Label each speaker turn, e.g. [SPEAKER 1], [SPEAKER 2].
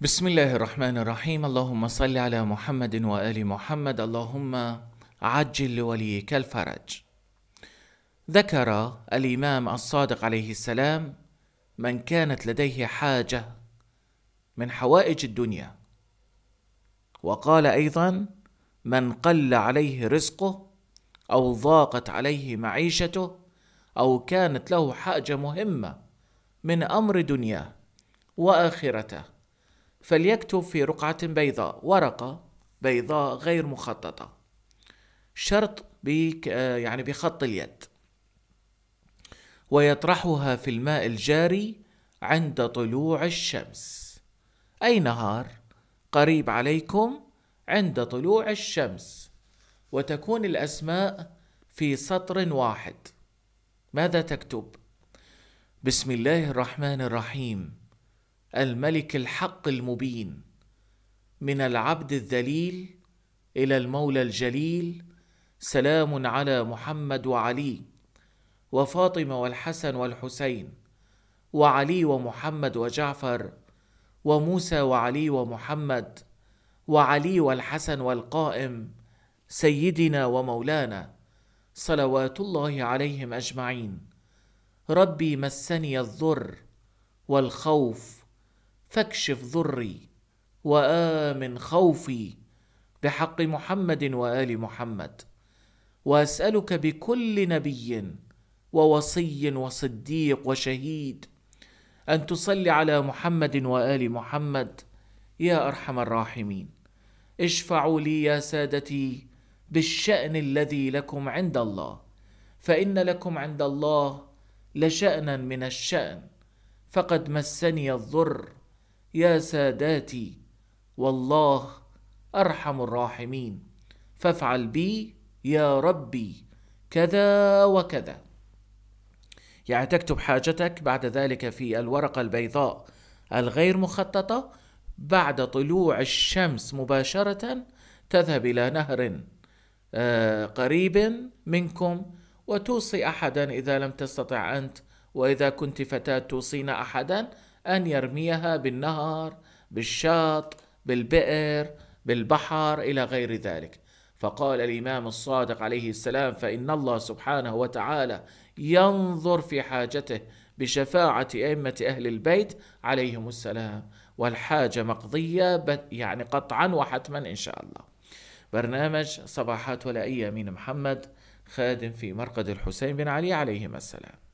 [SPEAKER 1] بسم الله الرحمن الرحيم اللهم صل على محمد وآل محمد اللهم عجل لوليك الفرج ذكر الإمام الصادق عليه السلام من كانت لديه حاجة من حوائج الدنيا وقال أيضا من قل عليه رزقه أو ضاقت عليه معيشته أو كانت له حاجة مهمة من أمر دنياه وآخرته فليكتب في رقعة بيضاء ورقة بيضاء غير مخططة شرط بك يعني بخط اليد ويطرحها في الماء الجاري عند طلوع الشمس أي نهار قريب عليكم عند طلوع الشمس وتكون الأسماء في سطر واحد ماذا تكتب؟ بسم الله الرحمن الرحيم الملك الحق المبين من العبد الذليل الى المولى الجليل سلام على محمد وعلي وفاطمه والحسن والحسين وعلي ومحمد وجعفر وموسى وعلي ومحمد وعلي والحسن والقائم سيدنا ومولانا صلوات الله عليهم اجمعين ربي مسني الضر والخوف فاكشف ضري وامن خوفي بحق محمد وال محمد واسالك بكل نبي ووصي وصديق وشهيد ان تصلي على محمد وال محمد يا ارحم الراحمين اشفعوا لي يا سادتي بالشان الذي لكم عند الله فان لكم عند الله لشانا من الشان فقد مسني الضر يا ساداتي والله ارحم الراحمين فافعل بي يا ربي كذا وكذا يعني تكتب حاجتك بعد ذلك في الورقه البيضاء الغير مخططه بعد طلوع الشمس مباشره تذهب الى نهر آه، قريب منكم وتوصي احدا اذا لم تستطع انت واذا كنت فتاه توصين احدا أن يرميها بالنهر بالشاط بالبئر بالبحر إلى غير ذلك فقال الإمام الصادق عليه السلام فإن الله سبحانه وتعالى ينظر في حاجته بشفاعة أئمة أهل البيت عليهم السلام والحاجة مقضية يعني قطعا وحتما إن شاء الله برنامج صباحات ولائية من محمد خادم في مرقد الحسين بن علي عليهما السلام